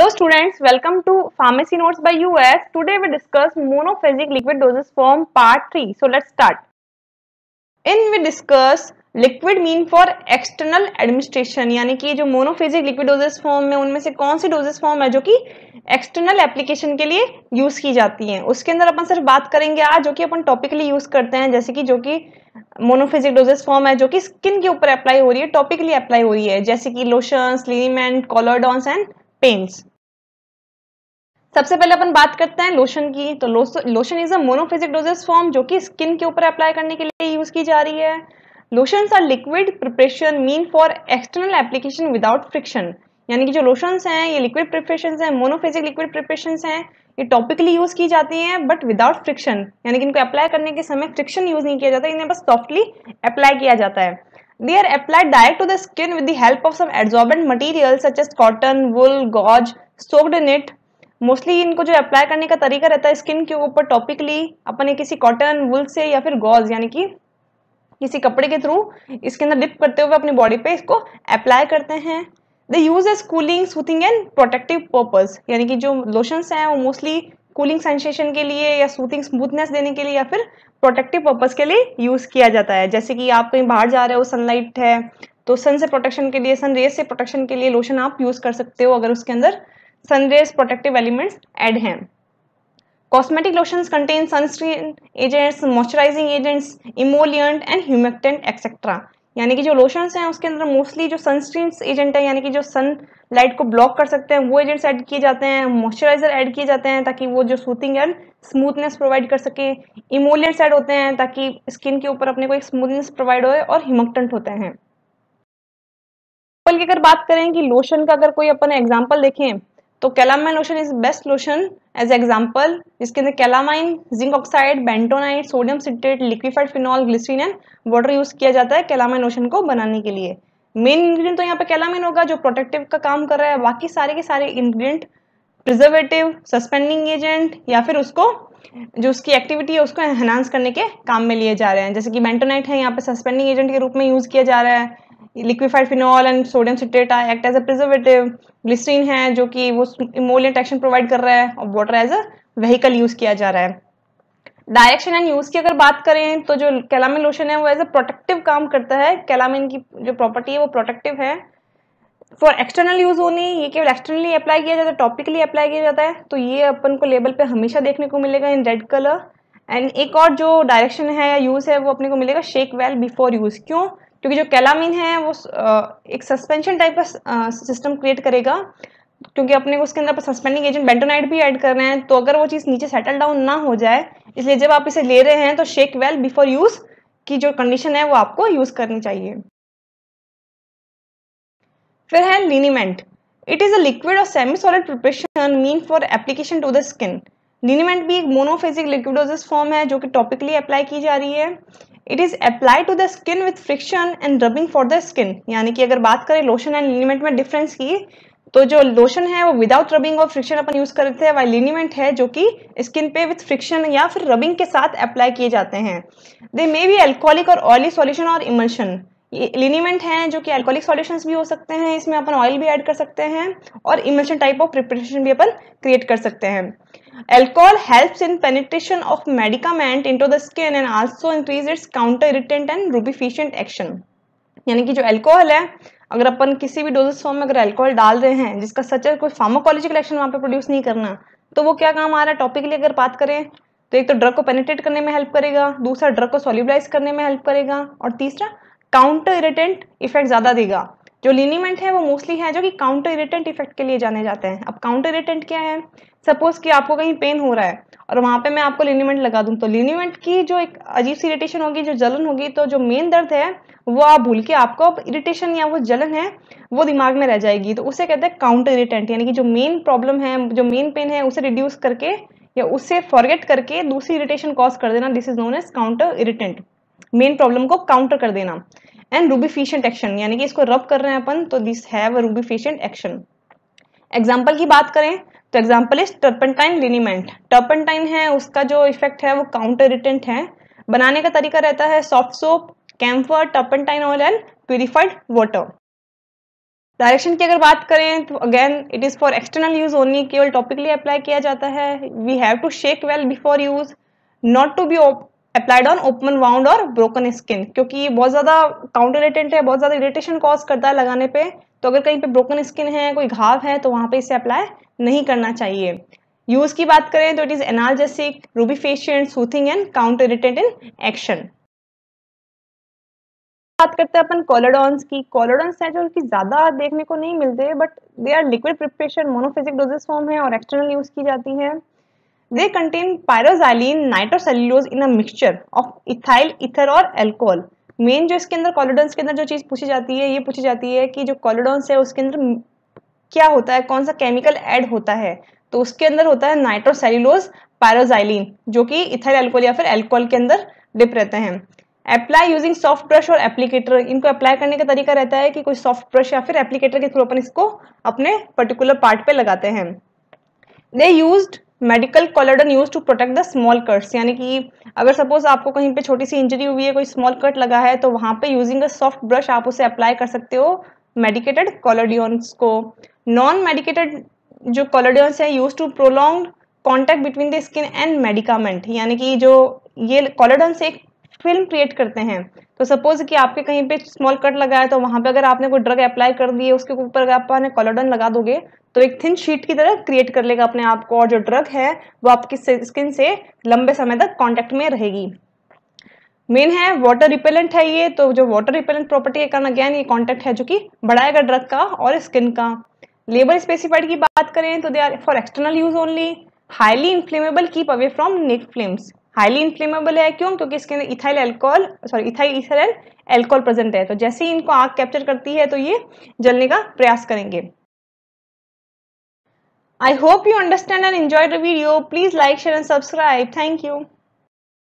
Hello students, welcome to Pharmacy Notes by US. Today we discuss monophasic liquid doses form part 3. So let's start. In we discuss liquid meant for external administration यानी कि जो monophasic liquid dosage form में उनमें से कौन सी doses form है जो कि एक्सटर्नल एप्लीकेशन के लिए यूज़ की जाती हैं उसके अंदर अपन सिर्फ बात करेंगे आज जो कि अपन टॉपिकली यूज़ करते हैं जैसे कि जो कि मोनोफेजिक डोजेस फॉर्म है जो कि स्किन के ऊपर अप्लाई हो रही है टॉपिकली अप्लाई हो रही है जैसे कि lotions liniments collodions and paints सबसे पहले अपन बात करते हैं लोशन की तो lotion is a monophasic dosage form जो कि स्किन के ऊपर अप्लाई करने के लिए यूज की जा रही है lotion are liquid preparation meant for external application without friction यानी कि जो लोशंस हैं ये लिक्विड प्रिपरेशन हैं मोनोफिजिक लिक्विड प्रिपरेशन हैं ये टॉपिकली यूज़ की जाती हैं बट विदाउट फ्रिक्शन यानी कि इनको अप्लाई करने के समय फ्रिक्शन यूज़ नहीं किया जाता इन्हें बस सॉफ्टली अप्लाई किया जाता है they are applied direct to the skin with the help of some absorbent material such as cotton wool gauze soaked in it mostly इनको जो अप्लाई करने का तरीका रहता है स्किन के ऊपर टॉपिकली अपने किसी कॉटन वुल से या फिर गॉज यानी कि किसी कपड़े के थ्रू इसके अंदर डिप करते हुए अपनी बॉडी पे इसको अप्लाई करते हैं the use as cooling soothing and protective purpose यानी कि जो लोशंस हैं वो मोस्टली कूलिंग सेंसेशन के लिए या सूथिंग स्मूथनेस देने के लिए या फिर प्रोटेक्टिव पर्पज़ के लिए यूज़ किया जाता है जैसे कि आप कहीं बाहर जा रहे हो सनलाइट है तो सन से प्रोटेक्शन के लिए सन रेस से प्रोटेक्शन के लिए लोशन आप यूज़ कर सकते हो अगर उसके अंदर सनरेज प्रोटेक्टिव एलिमेंट्स elements हैं cosmetic lotion contain sunscreen agents moisturizing agents emollient and humectant etcetera यानी कि जो लोशंस हैं उसके अंदर मोस्टली जो सनस्क्रीन एजेंट है यानी कि जो सन लाइट को ब्लॉक कर सकते हैं वो एजेंट्स ऐड किए जाते हैं मॉइस्चराइजर ऐड किए जाते हैं ताकि वो जो सूथिंग एंड स्मूथनेस प्रोवाइड कर सके इमोलियंट्स ऐड होते हैं ताकि स्किन के ऊपर अपने को एक स्मूथनेस प्रोवाइड हो और हिमक्टेंट होते हैं एग्जाम्पल अगर बात करें कि लोशन का अगर कोई अपन एग्जाम्पल देखें तो calamine lotion is best lotion as example जिसके अंदर calamine zinc oxide bentonite sodium citrate liquefied phenol glycerin and water use किया जाता है कैलामाइन लोशन को बनाने के लिए मेन इंग्रेडिएंट तो यहाँ पे कैलामाइन होगा जो प्रोटेक्टिव का काम कर रहा है बाकी सारे के सारे इंग्रेडिएंट प्रिजर्वेटिव सस्पेंडिंग एजेंट या फिर उसको जो उसकी एक्टिविटी है उसको एनहांस करने के काम में लिए जा रहे हैं जैसे कि बेंटोनाइट है यहाँ पे सस्पेंडिंग एजेंट के रूप में यूज़ किया जा रहा है liquefied phenol and sodium citrate act as a preservative glycerin है जो कि वो इमोलियंट एक्शन प्रोवाइड कर रहा है और water as a vehicle use किया जा रहा है डायरेक्शन एंड यूज की अगर बात करें तो जो कैलामिन लोशन है वो एज अ प्रोटेक्टिव काम करता है कैलामिन की जो प्रॉपर्टी है वो प्रोटेक्टिव है फॉर एक्सटर्नल यूज होने ये केवल एक्सटर्नली अप्लाई किया जाता है टॉपिकली अप्लाई किया जाता है तो ये अपन को लेबल पे हमेशा देखने को मिलेगा इन रेड कलर एंड एक और जो डायरेक्शन है या यूज़ है वो अपने को मिलेगा शेक वेल बिफोर यूज़ क्यों क्योंकि जो कैलामीन है वो एक सस्पेंशन टाइप का सिस्टम क्रिएट करेगा क्योंकि अपने उसके अंदर सस्पेंडिंग एजेंट बेंटोनाइट भी ऐड कर रहे हैं तो अगर वो चीज़ नीचे सेटल डाउन ना हो जाए इसलिए जब आप इसे ले रहे हैं तो शेक वेल बिफोर यूज़ की जो कंडीशन है वो आपको यूज़ करनी चाहिए फिर है liniment it is a liquid और semi solid preparation meant for application to the skin liniment भी एक मोनोफेजिक लिक्विडोजिस फॉर्म है जो कि टॉपिकली अप्लाई की जा रही है it is apply to the skin with friction and rubbing for the skin यानी कि अगर बात करें लोशन एंड लिनिमेंट में डिफरेंस की तो जो लोशन है वो विदाउट रबिंग और फ्रिक्शन अपन यूज़ करते हैं वाई लिनिमेंट है जो कि स्किन पे विथ फ्रिक्शन या फिर रबिंग के साथ अप्लाई किए जाते हैं दे मे बी एल्कोहलिक और ऑयली सॉल्यूशन और इमल्शन लिनीमेंट हैं जो कि एल्कोहलिक सॉल्यूशंस भी हो सकते हैं इसमें अपन ऑयल भी ऐड कर सकते हैं और इमल्शन टाइप ऑफ प्रिपरेशन भी अपन क्रिएट कर सकते हैं alcohol helps in penetration of medicament into the skin and also increase its counter irritant and rubeficient action यानी कि जो एल्कोहल है अगर अपन किसी भी डोजेस फॉर्म में अगर एल्कोहल डाल रहे हैं जिसका सच है कोई फार्माकोलॉजिकल एक्शन वहाँ पे प्रोड्यूस नहीं करना तो वो क्या काम आ रहा है टॉपिकली अगर बात करें तो एक तो ड्रग को पेनिट्रेट करने में हेल्प करेगा दूसरा ड्रग को सॉल्यूबलाइज करने में हेल्प करेगा और तीसरा काउंटर इरिटेंट इफेक्ट ज़्यादा देगा जो लिनीमेंट है वो मोस्टली है जो कि काउंटर इरिटेंट इफेक्ट के लिए जाने जाते हैं अब काउंटर इरिटेंट क्या है सपोज कि आपको कहीं पेन हो रहा है और वहाँ पे मैं आपको लिनीमेंट लगा दूँ तो लिनीमेंट की जो एक अजीब सी इरिटेशन होगी जो जलन होगी तो जो मेन दर्द है वो आप भूल के आपको अब इरिटेशन या वो जलन है वो दिमाग में रह जाएगी तो उसे कहते हैं काउंटर इरिटेंट यानी कि जो मेन प्रॉब्लम है जो मेन पेन है उसे रिड्यूस करके या उसे फॉरगेट करके दूसरी इरिटेशन कॉज कर देना this is known as counter irritant main problem को काउंटर कर देना एंड रूबीफिशियंट एक्शन यानी कि इसको रब कर रहे हैं अपन तो this have rubefacient action example की बात करें तो एग्जाम्पल इज टर्पनटाइन लिनीमेंट टर्पनटाइन है उसका जो इफेक्ट है वो काउंटर रिटेंट है बनाने का तरीका रहता है soft soap camphor turpentine oil and purified water direction की अगर बात करें तो again it is for external use only केवल टॉपिकली अप्लाई किया जाता है we have to shake well before use not to be applied on open wound और ब्रोकन स्किन क्योंकि ये बहुत ज़्यादा काउंटर इरेटेंट है बहुत ज़्यादा इरिटेशन कॉज करता है लगाने पे तो अगर कहीं पे ब्रोकन स्किन है कोई घाव है तो वहाँ पे इसे अप्लाई नहीं करना चाहिए यूज़ की बात करें तो it is analgesic rubefacient soothing and counter irritant in action बात करते हैं अपन कॉलोडॉन्स की कॉलोडॉन्स हैं जो कि ज़्यादा देखने को नहीं मिलते but they are liquid preparation monophasic dosage form है और एक्सटर्नल यूज़ की जाती है they contain pyroxylene, nitrocellulose in a mixture of ethyl ether और एल्कोहल मेन जो इसके अंदर कॉलोडोन्स के अंदर जो चीज़ पूछी जाती है ये पूछी जाती है कि जो कॉलोडोन्स है उसके अंदर क्या होता है कौन सा केमिकल ऐड होता है तो उसके अंदर होता है नाइट्रोसेल्यूलोज पायरोजाइलिन जो कि इथाइल एल्कोहल या फिर एल्कोहल के अंदर डिप रहते हैं अप्लाई यूजिंग सॉफ्ट ब्रश और एप्लीकेटर इनको अप्लाई करने का तरीका रहता है कि कोई सॉफ्ट ब्रश या फिर एप्लीकेटर के थ्रू अपन इसको अपने पर्टिकुलर पार्ट पे लगाते हैं they use medical collodion use to protect the small cuts यानी कि अगर सपोज आपको कहीं पे छोटी सी इंजरी हुई है कोई स्मॉल कट लगा है तो वहां पे यूजिंग अ सॉफ्ट ब्रश आप उसे अप्लाई कर सकते हो मेडिकेटेड कॉलोडियंस को नॉन मेडिकेटेड जो कॉलोडियंस है use to prolong contact between the skin and medicament यानी कि जो ये कॉलरडन्स एक फिल्म क्रिएट करते हैं तो सपोज कि आपके कहीं पे स्मॉल कट लगा है तो वहां पे अगर आपने कोई ड्रग अप्लाई कर दिए उसके ऊपर अगर आपने कॉलोडन लगा दोगे तो एक थिन शीट की तरह क्रिएट कर लेगा अपने आप को और जो ड्रग है वो आपकी स्किन से लंबे समय तक कॉन्टेक्ट में रहेगी मेन है वाटर रिपेलेंट है ये तो जो वाटर रिपेलेंट प्रॉपर्टी के कारण अगेन ये कॉन्टेक्ट है जो कि बढ़ाएगा ड्रग का और स्किन का लेबर स्पेसिफाइड की बात करें तो they are for external use only highly inflammable keep away from naked flames highly inflammable है क्यों क्योंकि इसके अंदर ethyl alcohol sorry ethyl ethyl alcohol present है तो जैसे ही इनको आग कैप्चर करती है तो ये जलने का प्रयास करेंगे I hope you understand and enjoy the video please like share and subscribe thank you